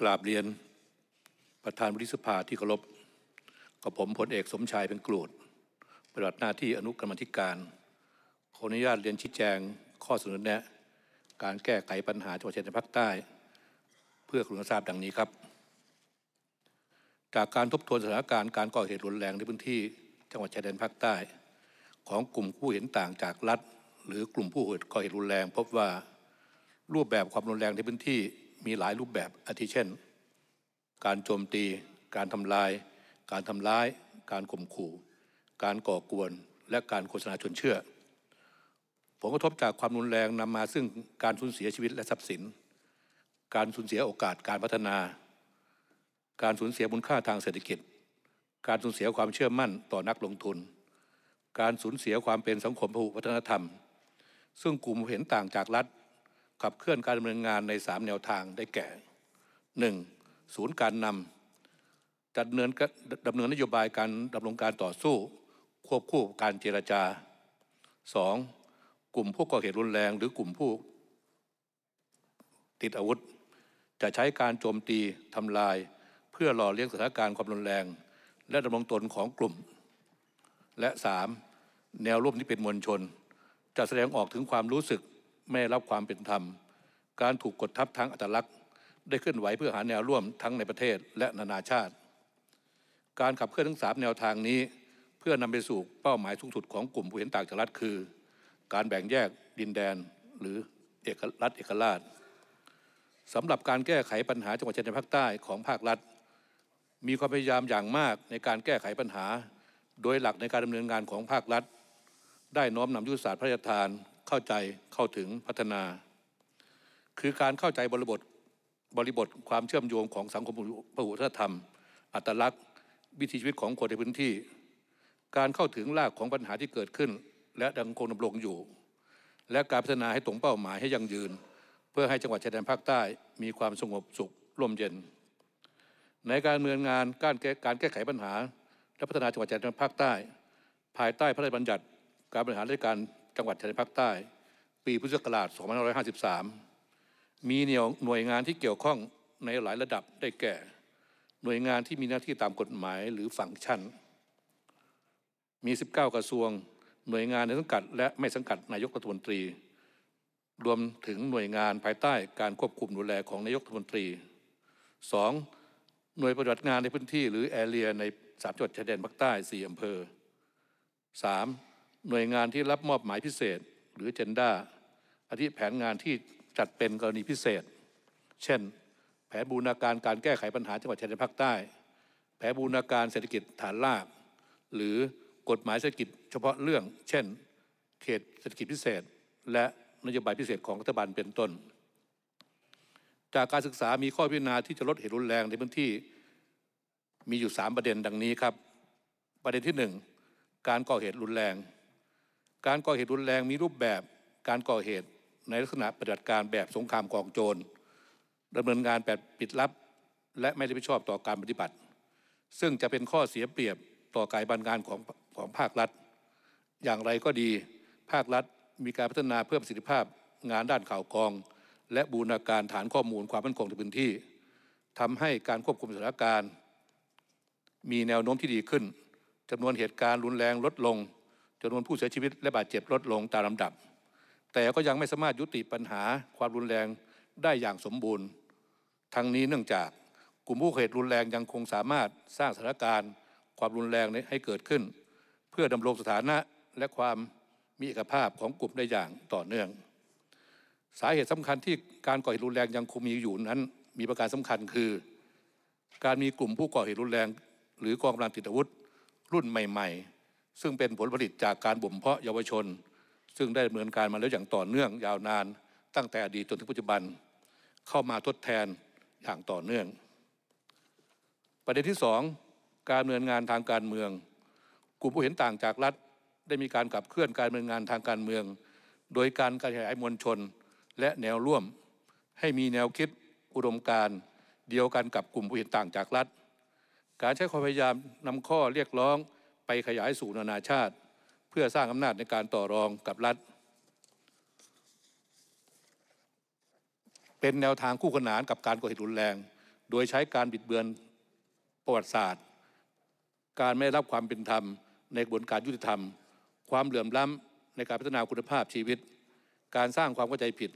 กราบเรียน ประธานวุฒิสภาที่เคารพกับผมพลเอกสมชายเป็นกรูดปฏิบัติหน้าที่อนุกรรมธิการขออนุญาตเรียนชี้แจงข้อสนอแนะ การแก้ไขปัญหาจังหวัดชายแดนภาคใต้ เพื่อคุณทราบดังนี้ครับ จากการทบทวนสถานการณ์การก่อเหตุรุนแรงในพื้นที่ จังหวัดชายแดนภาคใต้ ของกลุ่มผู้เห็นต่างจากรัฐ หรือกลุ่มผู้ก่อเหตุรุนแรง พบว่ารูปแบบความรุนแรงในพื้นที่มีหลายรูปแบบอาทิเช่น การโจมตีการทำลาย การทำร้าย การข่มขู่ การก่อกวนและการโฆษณาชวนเชื่อ ผลกระทบจากความรุนแรงนำมาซึ่งการสูญเสียชีวิตและทรัพย์สิน การสูญเสียโอกาสการพัฒนา การสูญเสียมูลค่าทางเศรษฐกิจ การสูญเสียความเชื่อมั่นต่อนักลงทุน การสูญเสียความเป็นสังคมพหุวัฒนธรรม ซึ่งกลุ่มเห็นต่างจากรัฐขับเคลื่อนการดำเนินงานใน 3 แนวทางได้แก่ 1. ศูนย์การนำจัดเนินดำเนินนโยบายการดำเนินการต่อสู้ ควบคู่การเจรจา 2. กลุ่มผู้ก่อเหตุรุนแรงหรือกลุ่มผู้ติดอาวุธ จะใช้การโจมตีทำลาย เพื่อหล่อเลี้ยงสถานการณ์ความรุนแรง และดำรงตนของกลุ่ม และ 3. แนวร่วมที่เป็นมวลชน จะแสดงออกถึงความรู้สึกม่รับความเป็นธรรม การถูกกดทับทั้งอัตลักษณ์ ได้เคลื่อนไหวเพื่อหาแนวร่วมทั้งในประเทศและนานาชาติ การขับเคลื่อนทั้งสามแนวทางนี้เพื่อนำไปสู่เป้าหมายสูงสุดของกลุ่มผู้เห็นต่างจากรัฐคือ การแบ่งแยกดินแดนหรือเอกรัฐเอกราชสำหรับการแก้ไขปัญหาจังหวัดชายแดนภาคใต้ของภาครัฐ มีความพยายามอย่างมากในการแก้ไขปัญหา โดยหลักในการดำเนินงานของภาครัฐ ได้น้อมนำยุทธศาสตร์พระราชทานเข้าใจเข้าถึงพัฒนา คือการเข้าใจบริบทบริบทความเชื่อมโยงของสังคมพหุทธธรรม อัตลักษณ์ วิถีชีวิตของคนในพื้นที่ การเข้าถึงรากของปัญหาที่เกิดขึ้น และดังคงดำรงอยู่ และการพัฒนาให้ตรงเป้าหมายให้ยั่งยืน เพื่อให้จังหวัดชายแดนภาคใต้ มีความสงบสุขร่มเย็น ในการเมืองงานการแก้การแก้ไขปัญหาและพัฒนาจังหวัดชายแดนภาคใต้ ภายใต้พระราชบัญญัติ การบริหารราชการจังหวัดชายแดนภาคใต้ ปีพุทธศักราช 2553 มีหน่วยงานที่เกี่ยวข้องในหลายระดับได้แก่ หน่วยงานที่มีหน้าที่ตามกฎหมายหรือฝังชั้นมี 19 กระทรวง หน่วยงานในสังกัด และไม่สังกัดนายกรัฐมนตรี รวมถึงหน่วยงานภายใต้การควบคุมดูแลของนายกรัฐมนตรี 2. หน่วยปฏิบัติงานในพื้นที่ หรือแอเรียในสามจังหวัดชายแดนภาคใต้4อำเภอ 3. หน่วยงานที่รับมอบหมายพิเศษหรือเจนด้าอธิแผนงานที่จัดเป็นกรณีพิเศษ เช่น แผนบูรณาการการแก้ไขปัญหาจังหวัดชายแดนภาคใต้ แผนบูรณาการเศรษฐกิจฐานรากหรือกฎหมายเศรษฐกิจเฉพาะเรื่อง เช่น เขตเศรษฐกิจพิเศษ และนโยบายพิเศษของรัฐบาลเป็นต้น จากการศึกษามีข้อพิจารณาที่จะลดเหตุรุนแรงในพื้นที่มีอยู่ 3 ประเด็นดังนี้ครับ ประเด็นที่ 1 การก่อเหตุรุนแรงการก่อเหตุรุนแรงมีรูปแบบการก่อเหตุในลักษณะปฏิบัติการแบบสงครามกองโจรดำเนินงานแบบปิดลับ และไม่รับผิดชอบต่อการปฏิบัติ ซึ่งจะเป็นข้อเสียเปรียบต่อการบันงานของของภาครัฐ อย่างไรก็ดีภาครัฐมีการพัฒนาเพิ่มประสิทธิภาพงานด้านข่าวกอง และบูรณาการฐานข้อมูลความมั่นคงในพื้นที่ ทำให้การควบคุมสถานการณ์ มีแนวโน้มที่ดีขึ้น จำนวนเหตุการณ์รุนแรงลดลงจำนวนผู้เสียชีวิตและบาดเจ็บลดลงตามลำดับ แต่ก็ยังไม่สามารถยุติปัญหาความรุนแรงได้อย่างสมบูรณ์ ทั้งนี้เนื่องจากกลุ่มผู้เหตุรุนแรงยังคงสามารถสร้างสถานการณ์ ความรุนแรงให้เกิดขึ้น เพื่อดำรงสถานะและความมีเอกภาพของกลุ่มได้อย่างต่อเนื่อง สาเหตุสำคัญที่การก่อเหตุรุนแรงยังคงมีอยู่นั้น มีประการสำคัญคือ การมีกลุ่มผู้ก่อเหตุรุนแรง หรือกองกำลังติดอาวุธรุ่นใหม่ๆซึ่งเป็นผลผลิตจากการบ่มเพาะเยาวชน ซึ่งได้ดำเนินการมาแล้วอย่างต่อเนื่องยาวนาน ตั้งแต่อดีตจนถึงปัจจุบัน เข้ามาทดแทนอย่างต่อเนื่อง ประเด็นที่สองการดำเนินงานทางการเมือง กลุ่มผู้เห็นต่างจากรัฐ ได้มีการขับเคลื่อนการดำเนินงานทางการเมือง โดยการกระจายมวลชนและแนวร่วม ให้มีแนวคิดอุดมการเดียวกันกับกลุ่มผู้เห็นต่างจากรัฐ การใช้ความพยายามนำข้อเรียกร้องไปขยายสู่นานาชาติ เพื่อสร้างอำนาจในการต่อรองกับรัฐ เป็นแนวทางคู่ขนานกับการก่อเหตุรุนแรง โดยใช้การบิดเบือนประวัติศาสตร์ การไม่รับความเป็นธรรม ในกระบวนการยุติธรรม ความเหลื่อมล้ำในการพัฒนาคุณภาพชีวิต การสร้างความเข้าใจผิด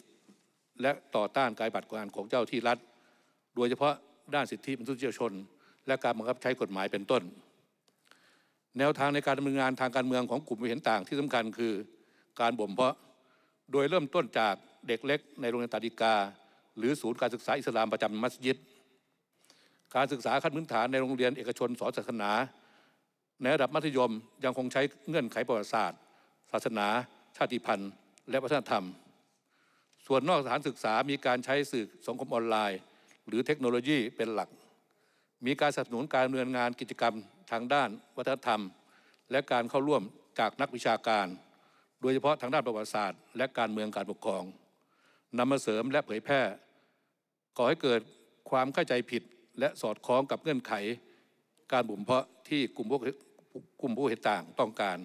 และต่อต้านการบัตรการของเจ้าที่รัฐ โดยเฉพาะด้านสิทธิมนุษยชน และการบังคับใช้กฎหมายเป็นต้นแนวทางในการดำเนินงานทางการเมืองของกลุ่มเห็นต่างที่สำคัญคือการบ่มเพาะโดยเริ่มต้นจากเด็กเล็กในโรงเรียนตัดิกา หรือศูนย์การศึกษาอิสลามประจำมัสยิดการศึกษาขั้นพื้นฐานในโรงเรียนเอกชนสอนศาสนา ในระดับมัธยมยังคงใช้เงื่อนไขประวัติศาสตร์ศาสนา ชาติพันธุ์ และวัฒนธรรม ส่วนนอกสถานศึกษามีการใช้สื่อสังคมออนไลน์ หรือเทคโนโลยีเป็นหลัก มีการสนับสนุนการดำเนินงานกิจกรรมทางด้านวัฒนธรรม และการเข้าร่วมจากนักวิชาการ โดยเฉพาะทางด้านประวัติศาสตร์และการเมืองการปกครองนำมาเสริมและเผยแพร่ก่อให้เกิดความเข้าใจผิดและสอดคล้องกับเงื่อนไข การบุ่มเพาะที่กลุ่มพวกกลุ่มผู้เห็นต่างต้องการ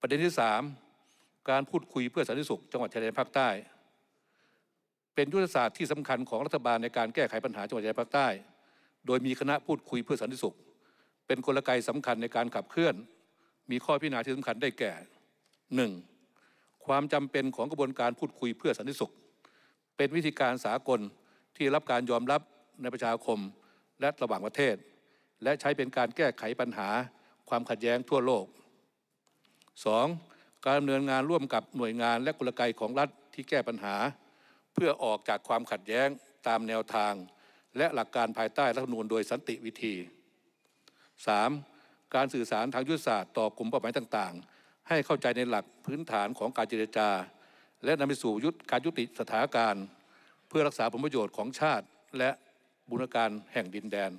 ประเด็นที่ 3 การพูดคุยเพื่อสันติสุขจังหวัดชายแดนภาคใต้ เป็นยุทธศาสตร์ที่สำคัญของรัฐบาลในการแก้ไขปัญหาจังหวัดชายแดนภาคใต้โดยมีคณะพูดคุยเพื่อสันติสุข เป็นกลไกสำคัญในการขับเคลื่อน มีข้อพิจารณาที่สำคัญได้แก่ 1. ความจำเป็นของกระบวนการพูดคุยเพื่อสันติสุข เป็นวิธีการสากลที่รับการยอมรับในประชาคมและระหว่างประเทศ และใช้เป็นการแก้ไขปัญหาความขัดแย้งทั่วโลก 2. การดำเนินงานร่วมกับหน่วยงานและกลไกของรัฐที่แก้ปัญหา เพื่อออกจากความขัดแย้งตามแนวทางและหลักการภายใต้รัฐธรรมนูญโดยสันติวิธี 3. การสื่อสารทางยุทธศาสตร์ต่อกลุ่มเป้าหมายต่างๆ ให้เข้าใจในหลักพื้นฐานของการเจรจา และนำไปสู่ยุทธการยุติสถานการณ์ เพื่อรักษาผลประโยชน์ของชาติและบุรการแห่งดินแดน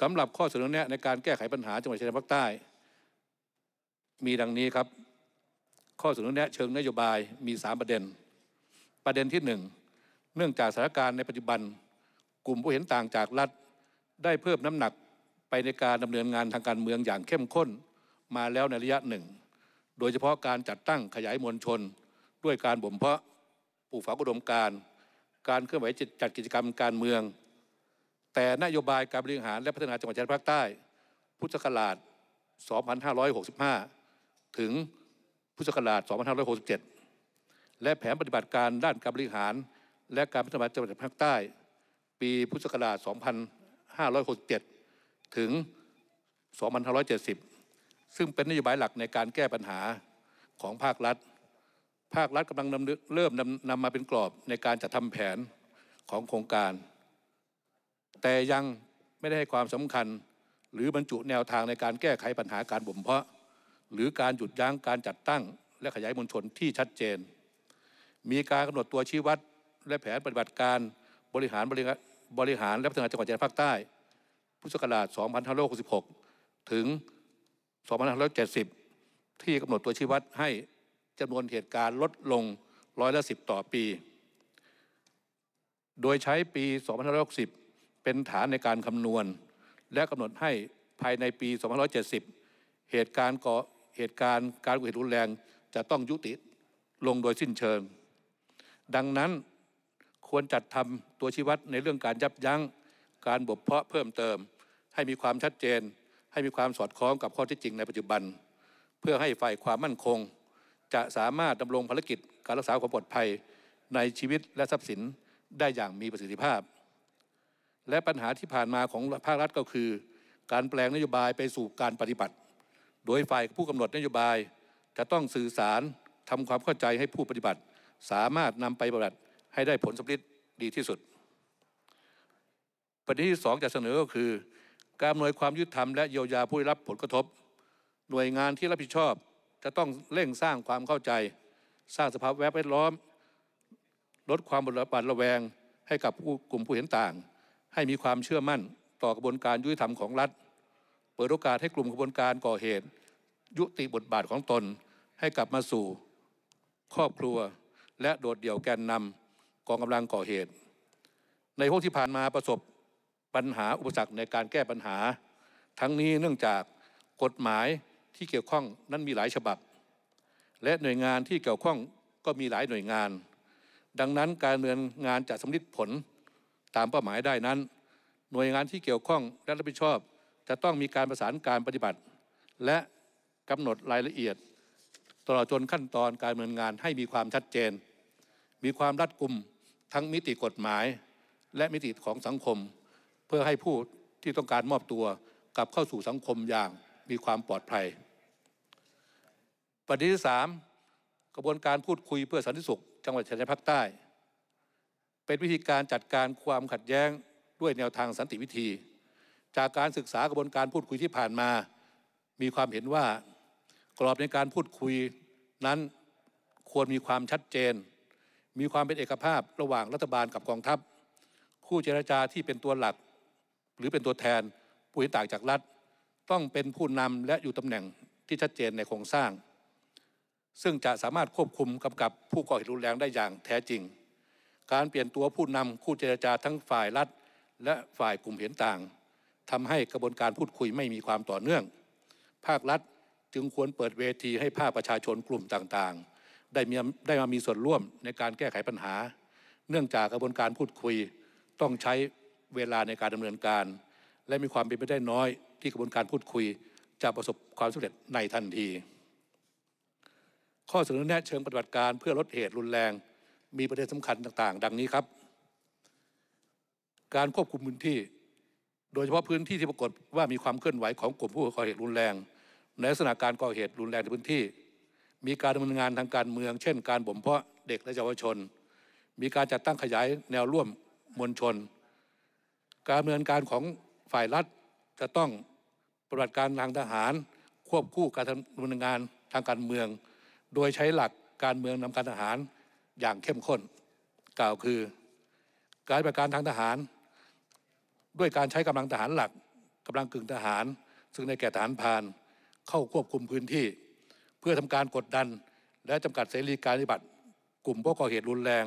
สำหรับข้อเสนอแนะในการแก้ไขปัญหาจังหวัดชายแดนภาคใต้ มีดังนี้ครับ ข้อเสนอแนะเชิงนโยบายมี 3 ประเด็นประเด็นที่ 1 เนื่องจากสถานการณ์ในปัจจุบัน กลุ่มผู้เห็นต่างจากรัฐได้เพิ่มน้ำหนักไปในการดำเนินงานทางการเมืองอย่างเข้มข้นมาแล้วในระยะหนึ่ง โดยเฉพาะการจัดตั้งขยายมวลชน ด้วยการบ่มเพาะปลูกฝังอุดมการ การเคลื่อนไหวจัดกิจกรรมการเมือง แต่นโยบายการบริหารและพัฒนาจังหวัดชายแดนภาคใต้ พุทธศักราช 2565 ถึง พุทธศักราช 2567และแผนปฏิบัติการด้านการบริหาร และการพัฒนาจังหวัดภาคใต้ ปีพุทธศักราช2567 ถึง 2570 ซึ่งเป็นนโยบายหลักในการแก้ปัญหาของภาครัฐ ภาครัฐกำลังเริ่มนำนำมาเป็นกรอบในการจัดทำแผนของโครงการ แต่ยังไม่ได้ให้ความสำคัญ หรือบรรจุแนวทางในการแก้ไขปัญหาการบ่มเพาะ หรือการหยุดยั้งการจัดตั้งและขยายมวลชนที่ชัดเจนมีการกำหนดตัวชี้วัดและแผนปฏิบัติการบริหารบริหารและพัฒนาจังหวัดชายแดนภาคใต้พุทธศักราช 2566 ถึง 2570 ที่กำหนดตัวชี้วัดให้จำนวนเหตุการณ์ลดลงร้อยละสิบต่อปี โดยใช้ปี 2560 เป็นฐานในการคำนวณและกำหนดให้ภายในปี 2570 เหตุการณ์ก่อเหตุการณ์ การก่อเหตุรุนแรงจะต้องยุติลงโดยสิ้นเชิงดังนั้นควรจัดทำตัวชี้วัดในเรื่องการยับยั้ง การบ่มเพาะเพิ่มเติม ให้มีความชัดเจน ให้มีความสอดคล้องกับข้อที่จริงในปัจจุบัน เพื่อให้ฝ่ายความมั่นคง จะสามารถดำรงภารกิจการรักษาความปลอดภัยในชีวิตและทรัพย์สินได้อย่างมีประสิทธิภาพ และปัญหาที่ผ่านมาของภาครัฐก็คือ การแปลงนโยบายไปสู่การปฏิบัติ โดยฝ่ายผู้กำหนดนโยบายจะต้องสื่อสารทำความเข้าใจให้ผู้ปฏิบัติสามารถนำไปปฏิบัติให้ได้ผลสำร็ดดีที่สุด ประเด็นที่สองจะเสนอก็คือ การหน่วยความยุติธรรมและเยียวยาผู้ได้รับผลกระทบ หน่วยงานที่รับผิดชอบ จะต้องเร่งสร้างความเข้าใจ สร้างสภาพแวดล้อม ลดความบดบันระแวง ให้กับกลุ่มผู้เห็นต่าง ให้มีความเชื่อมั่นต่อกระบวนการยุติธรรมของรัฐ เปิดโอกาสให้กลุ่มกระบวนการก่อเหตุยุติบทบาทของตน ให้กลับมาสู่ ครอบครัวและโดดเดี่ยวแกนนำกองกำลังก่อเหตุ ในหวงที่ผ่านมาประสบปัญหาอุปสรรคในการแก้ปัญหา ทั้งนี้เนื่องจากกฎหมายที่เกี่ยวข้องนั้นมีหลายฉบับ และหน่วยงานที่เกี่ยวข้องก็มีหลายหน่วยงาน ดังนั้นการเนินงานจะสำลิดผลตามเป้าหมายได้นั้น หน่วยงานที่เกี่ยวข้องและรับผิดชอบ จะต้องมีการประสานการปฏิบัติ และกำหนดรายละเอียดตลอดจนขั้นตอนการดำเนินงานให้มีความชัดเจน มีความรัดกุมทั้งมิติกฎหมาย และมิติของสังคม เพื่อให้ผู้ที่ต้องการมอบตัวกลับเข้าสู่สังคมอย่างมีความปลอดภัยประเด็นที่สามกระบวนการพูดคุยเพื่อสันติสุขจังหวัดชายแดนภาคใต้ เป็นวิธีการจัดการความขัดแย้งด้วยแนวทางสันติวิธี จากการศึกษากระบวนการพูดคุยที่ผ่านมา มีความเห็นว่ากรอบในการพูดคุยนั้นควรมีความชัดเจน มีความเป็นเอกภาพระหว่างรัฐบาลกับกองทัพ คู่เจรจาที่เป็นตัวหลัก หรือเป็นตัวแทนผู้เห่ต่างจากรัฐ ต้องเป็นผู้นำและอยู่ตำแหน่งที่ชัดเจนในโครงสร้าง ซึ่งจะสามารถควบคุมกำกับผู้ก่อเหตุรุนแรงได้อย่างแท้จริง การเปลี่ยนตัวผู้นำคู่เจรจาทั้งฝ่ายรัฐและฝ่ายกลุ่มเห็นต่าง ทำให้กระบวนการพูดคุยไม่มีความต่อเนื่อง ภาครัฐจึงควรเปิดเวทีให้ภาคประชาชนกลุ่มต่างๆ ได้มีได้มามีส่วนร่วมในการแก้ไขปัญหา เนื่องจากกระบวนการพูดคุย ต้องใช้เวลาในการดำเนินการ และมีความเป็นไปได้น้อยที่กระบวนการพูดคุยจะประสบความสาเร็จในทันที ข้อเสนอแนะเชิงปฏิบัติการเพื่อลดเหตุรุนแรง มีประเด็นสำคัญต่างๆ ดังนี้ครับ การควบคุมพื้นที่ โดยเฉพาะพื้นที่ที่ปรากฏว่ามีความเคลื่อนไหวของกลุ่มผู้ก่อเหตุรุนแรงในลักษณะการก่อเหตุรุนแรงในพื้นที่ มีการดำเนินงานทางการเมือง เช่น การบ่มเพาะเด็กและเยาวชน มีการจัดตั้งขยายแนวร่วมมวลชน การดำเนินการของฝ่ายรัฐจะต้องปฏิบัติการทางทหาร ควบคู่การดำเนินงานทางการเมือง โดยใช้หลักการเมืองนำการทหารอย่างเข้มข้น กล่าวคือ การปฏิบัติการทางทหาร ด้วยการใช้กำลังทหารหลักกำลังกึ่งทหาร ซึ่งในแก่ทหาร่านเข้าควบคุมพื้นที่ เพื่อทำการกดดันและจำกัดเสรีการปฏิบัติ กลุ่มผู้ก่อเหตุรุนแรง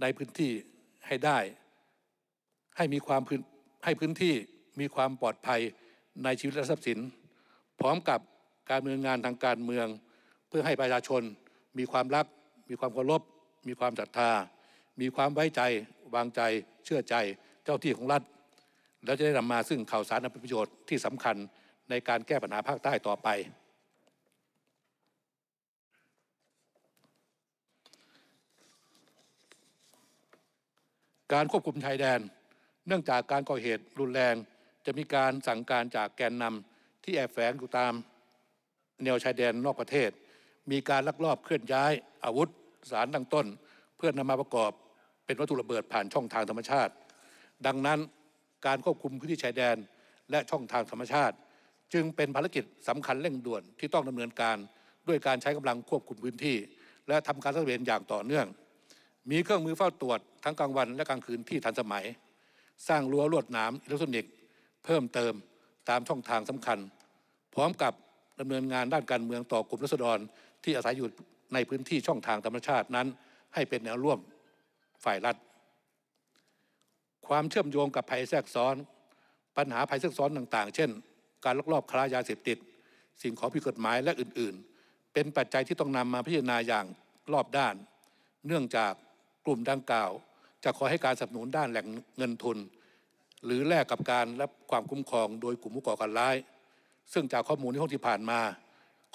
ในพื้นที่ให้ได้ ให้มีความพื้นให้พื้นที่ มีความปลอดภัยในชีวิตและทรัพย์สิน พร้อมกับการเมืองงานทางการเมือง เพื่อให้ประชาชน มีความรักมีความเคารพมีความศรัทธามีความไว้ใจวางใจเชื่อใจเจ้าที่ของรัฐแล้วจะได้นำมาซึ่งข่าวสารอันเป็นประโยชน์ที่สำคัญในการแก้ปัญหาภาคใต้ต่อไป การควบคุมชายแดนเนื่องจากการก่อเหตุรุนแรงจะมีการสั่งการจากแกนนำที่แอบแฝงอยู่ตามแนวชายแดนนอกประเทศ มีการลักลอบเคลื่อนย้าย อาวุธ สารตั้งต้นเพื่อนำมาประกอบ เป็นวัตถุระเบิดผ่านช่องทางธรรมชาติ ดังนั้นการควบคุมพื้นที่ชายแดนและช่องทางธรรมชาติจึงเป็นภารกิจสำคัญเร่งด่วนที่ต้องดำเนินการด้วยการใช้กำลังควบคุมพื้นที่ และทำการสังเวนอย่างต่อเนื่อง มีเครื่องมือเฝ้าตรวจ ทั้งกลางวันและกลางคืนที่ทันสมัย สร้างรั้วลวดหนามอิเล็กทรอนิกส์เพิ่มเติมตามช่องทางสำคัญ พร้อมกับดำเนินงานด้านการเมืองต่อกลุ่มรัษฎรที่อาศัยอยู่ในพื้นที่ช่องทางธรรมชาตินั้นให้เป็นแนวร่วมฝ่ายรัฐ ความเชื่อมโยงกับภัยแทรกซ้อน ปัญหาภัยแทรกซ้อนต่าง ๆ เช่นการลักลอบค้ายาเสพติด สิ่งของผิดกฎหมายและอื่น ๆ เป็นปัจจัยที่ต้องนำมาพิจารณาอย่างรอบด้าน เนื่องจากกลุ่มดังกล่าว จะขอให้การสนับสนุนด้านแหล่งเงินทุน หรือแลกกับการรับความคุ้มครองโดยกลุ่มผู้ก่อการร้าย ซึ่งจากข้อมูลในห้องที่ผ่านมา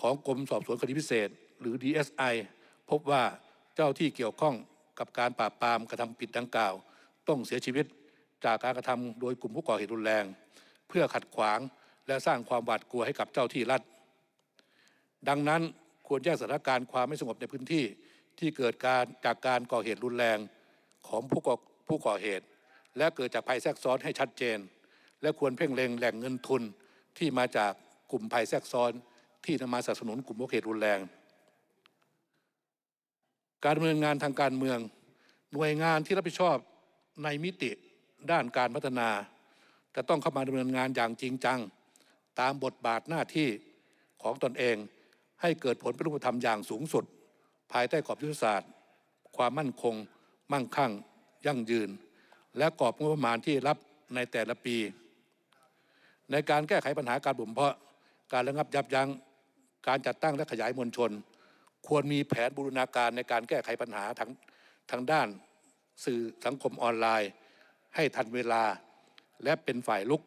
ของกรมสอบสวนคดีพิเศษ หรือ DSI พบว่าเจ้าที่เกี่ยวข้องกับการปราบปรามกระทำผิดดังกล่าว ต้องเสียชีวิต จากการกระทำโดยกลุ่มผู้ก่อเหตุรุนแรง เพื่อขัดขวางและสร้างความหวาดกลัวให้กับเจ้าที่รัฐ ดังนั้นควรแยกสถานการณ์ความไม่สงบในพื้นที่ที่เกิดการจากการก่อเหตุรุนแรงของผู้ก่อผู้ก่อเหตุ และเกิดจากภัยแทรกซ้อนให้ชัดเจน และควรเพ่งเล็งแหล่งเงินทุนที่มาจากกลุ่มภัยแทรกซ้อนที่นำมาสนับสนุนกลุ่มก่อเหตุรุนแรง การดำเนินงานทางการเมือง หน่วยงานที่รับผิดชอบในมิติด้านการพัฒนา จะต้องเข้ามาดำเนินงานอย่างจริงจังตามบทบาทหน้าที่ของตนเอง ให้เกิดผลเป็นรูปธรรมอย่างสูงสุด ภายใต้กรอบยุทธศาสตร์ความมั่นคง มั่งคั่ง ยั่งยืน และกรอบงบประมาณที่รับในแต่ละปี ในการแก้ไขปัญหาการบ่มเพาะ การระงับยับยั้งการจัดตั้งและขยายมวลชน ควรมีแผนบูรณาการในการแก้ไขปัญหาทางทางด้าน สื่อสังคมออนไลน์ ให้ทันเวลา และเป็นฝ่ายลุก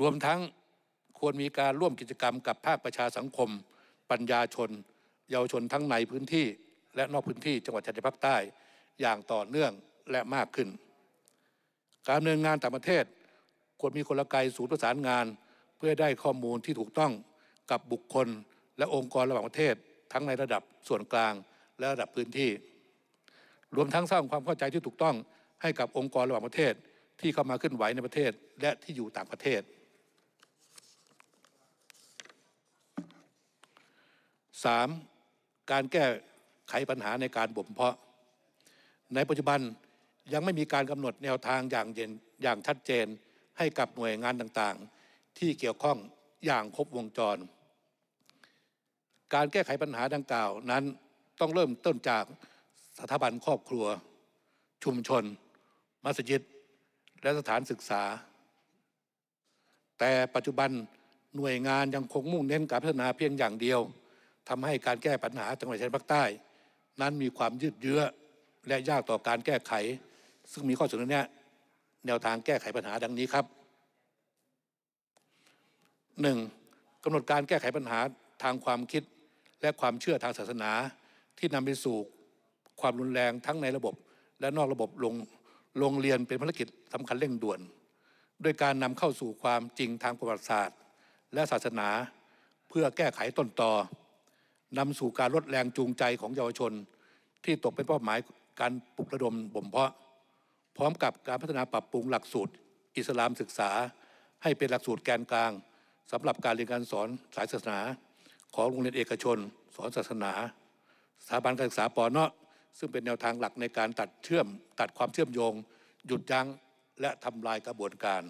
รวมทั้งควรมีการร่วมกิจกรรม กับภาคประชาสังคม ปัญญาชน เยาวชนทั้งในพื้นที่ และนอกพื้นที่จังหวัดชายแดนภาคใต้อย่างต่อเนื่องและมากขึ้น การดำเนินงานต่างประเทศ ควรมีคนละไกศูนย์ประสานงาน เพื่อได้ข้อมูลที่ถูกต้องกับบุคคล และองค์กรระหว่างประเทศ ทั้งในระดับส่วนกลาง และระดับพื้นที่ รวมทั้งสร้างความเข้าใจที่ถูกต้องให้กับองค์กรระหว่างประเทศ ที่เข้ามาขึ้นไหวในประเทศและที่อยู่ต่างประเทศสามการแก้ไขปัญหาในการบ่มเพาะ ในปัจจุบันยังไม่มีการกำหนดแนวทางอย่างเย็นอย่างชัดเจนให้กับหน่วยงานต่างๆ ที่เกี่ยวข้องอย่างครบวงจร การแก้ไขปัญหาดังกล่าวนั้นต้องเริ่มต้นจากสถาบันครอบครัว ชุมชน มัสยิดและสถานศึกษา แต่ปัจจุบันหน่วยงานยังคงมุ่งเน้นการพัฒนาเพียงอย่างเดียวทำให้การแก้ปัญหาจังหวัดชายแดนภาคใต้ นั้นมีความยืดเยื้อและยากต่อการแก้ไข ซึ่งมีข้อเสนอเนียแนวทางแก้ไขปัญหาดังนี้ครับ 1. กำหนดการแก้ไขปัญหาทางความคิดและความเชื่อทางศาสนา ที่นำไปสู่ความรุนแรงทั้งในระบบ และนอกระบบลงโรงเรียนเป็นภารกิจสำคัญเร่งด่วนด้วยการนำเข้าสู่ความจริงทางประวัติศาสตร์ และศาสนาเพื่อแก้ไขต้นตอนำสู่การลดแรงจูงใจของเยาวชน ที่ตกเป็นเป้าหมายการปลุกระดมบ่มเพาะ พร้อมกับการพัฒนาปรับปรุงหลักสูตร อิสลามศึกษาให้เป็นหลักสูตรแกนกลางสำหรับการเรียนการสอนสายศาสนา ของโรงเรียนเอกชน สอนศาสนาสถาบันการศึกษาปอนเนาะซึ่งเป็นแนวทางหลักในการตัดเชื่อม ตัดความเชื่อมโยง หยุดยั้งและทำลายกระบวนการ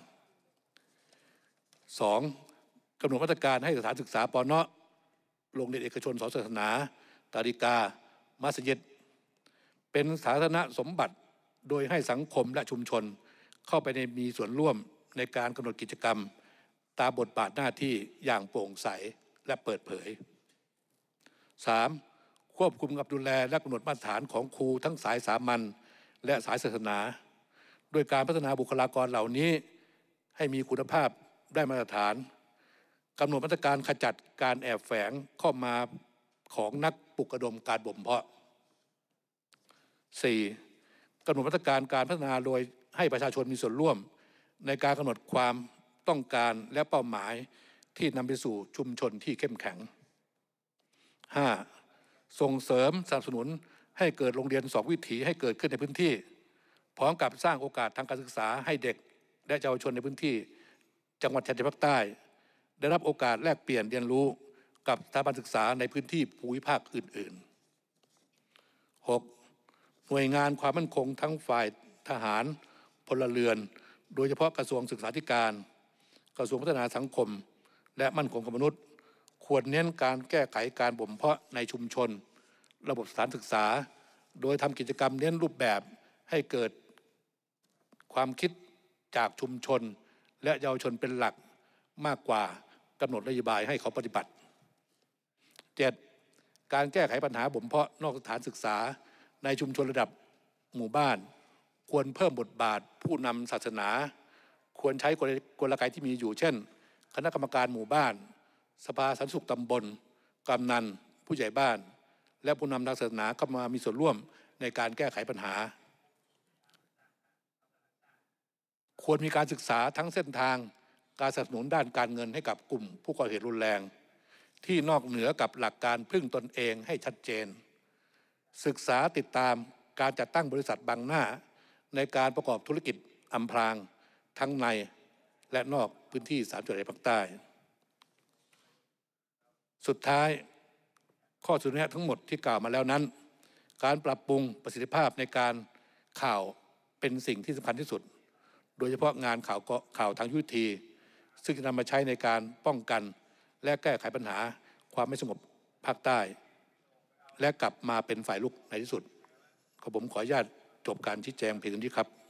2. กำหนดมาตรการให้สถานศึกษาปอนเนาะโรงเรียนเอกชนสอนศาสนาตาริกา มัสยิด เป็นสาธารณสมบัติ โดยให้สังคมและชุมชน เข้าไปในมีส่วนร่วมในการกำหนดกิจกรรม ตามบทบาทหน้าที่อย่างโปร่งใสและเปิดเผย 3. ควบคุมกับดูแลและกำหนดมาตรฐานของครูทั้งสายสามัญและสายศาสนา โดยการพัฒนาบุคลากรเหล่านี้ให้มีคุณภาพได้มาตรฐานกำหนดมาตรการขจัดการแอบแฝงเข้ามาของนักปลุกกระดมการบ่มเพาะ 4. กำหนดมาตรการการพัฒนาโดยให้ประชาชนมีส่วนร่วม ในการกำหนดความต้องการและเป้าหมายที่นำไปสู่ชุมชนที่เข้มแข็ง 5. ส่งเสริมสนับสนุนให้เกิดโรงเรียนสองวิถีให้เกิดขึ้นในพื้นที่พร้อมกับสร้างโอกาสทางการศึกษาให้เด็กและเยาวชนในพื้นที่ จังหวัดชายแดนภาคใต้ได้รับโอกาสแลกเปลี่ยนเรียนรู้กับสถาบันศึกษาในพื้นที่ภูมิภาคอื่น ๆ 6. หน่วยงานความมั่นคงทั้งฝ่ายทหาร พลเรือน โดยเฉพาะกระทรวงศึกษาธิการ กระทรวงพัฒนาสังคม และมั่นคงของมนุษย์ ควรเน้นการแก้ไขการบ่มเพาะในชุมชน ระบบสถานศึกษา โดยทำกิจกรรมเน้นรูปแบบให้เกิด ความคิดจากชุมชน และเยาวชนเป็นหลักมากกว่ากำหนดนโยบายให้เขาปฏิบัติ 7. การแก้ไขปัญหาบ่มเพาะนอกสถานศึกษาในชุมชนระดับหมู่บ้าน ควรเพิ่มบทบาทผู้นำศาสนา ควรใช้กลไกที่มีอยู่เช่น คณะกรรมการหมู่บ้าน สภาสันสุขตำบลกำนันผู้ใหญ่บ้าน และผู้นำทางศาสนาเข้ามามีส่วนร่วมในการแก้ไขปัญหา ควรมีการศึกษาทั้งเส้นทางการสนับสนุนด้านการเงินให้กับกลุ่ม ผู้ก่อเหตุรุนแรง ที่นอกเหนือกับหลักการพึ่งตนเองให้ชัดเจน ศึกษาติดตามการจัดตั้งบริษัทบางหน้าในการประกอบธุรกิจ อำพรางทั้งในและนอกพื้นที่สามจังหวัดภาคใต้สุดท้ายข้อสุดทยทั้งหมดที่กล่าวมาแล้วนั้น การปรับปรุงประสิทธิภาพในการข่าวเป็นสิ่งที่สำคัญที่สุด โดยเฉพาะงานข่าวข่าวทางยุทธีซึ่งจะนำมาใช้ในการป้องกัน และแก้ไขปัญหาความไม่สงบภาคใต้ และกลับมาเป็นฝ่ายลุกในที่สุดขอผมขออนุญาตจบการชี้แจงเพียงเท่านี้ครับ